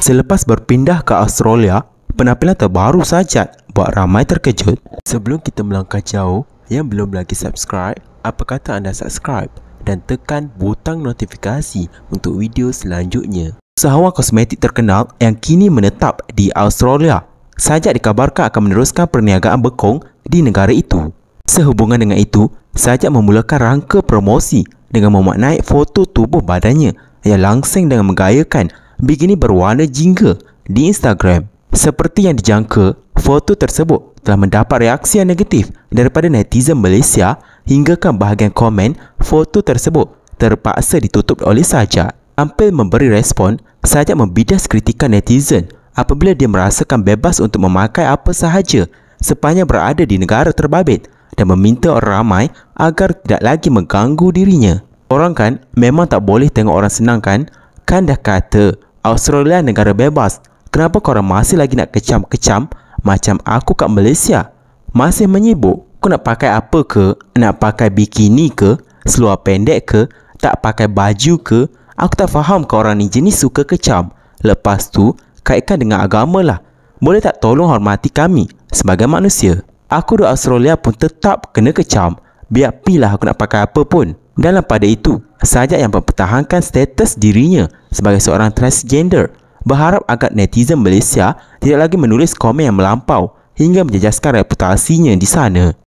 Selepas berpindah ke Australia, penampilan terbaru Sajat buat ramai terkejut. Sebelum kita melangkah jauh, yang belum lagi subscribe, apa kata anda subscribe dan tekan butang notifikasi untuk video selanjutnya. Usahawan kosmetik terkenal yang kini menetap di Australia, Sajat dikabarkan akan meneruskan perniagaan bekong di negara itu. Sehubungan dengan itu, Sajat memulakan rangka promosi dengan memaknai foto tubuh badannya yang langsing dengan menggayakan bikini berwarna jingga di Instagram. Seperti yang dijangka, foto tersebut telah mendapat reaksi yang negatif daripada netizen Malaysia hingga hinggakan bahagian komen foto tersebut terpaksa ditutup oleh sajak. Ampil memberi respon, sajak membidas kritikan netizen apabila dia merasakan bebas untuk memakai apa sahaja sepanjang berada di negara terbabit dan meminta orang ramai agar tidak lagi mengganggu dirinya. Orang kan memang tak boleh tengok orang senang kan? Kan dah kata Australia negara bebas. Kenapa korang masih lagi nak kecam-kecam macam aku kat Malaysia? Masih menyibuk? Kau nak pakai apa ke? Nak pakai bikini ke? Seluar pendek ke? Tak pakai baju ke? Aku tak faham kau orang ni jenis suka kecam. Lepas tu, kaitkan dengan agama lah. Boleh tak tolong hormati kami sebagai manusia? Aku di Australia pun tetap kena kecam. Biar pilah aku nak pakai apa pun. Dalam pada itu, sajak yang mempertahankan status dirinya sebagai seorang transgender berharap agar netizen Malaysia tidak lagi menulis komen yang melampau hingga menjejaskan reputasinya di sana.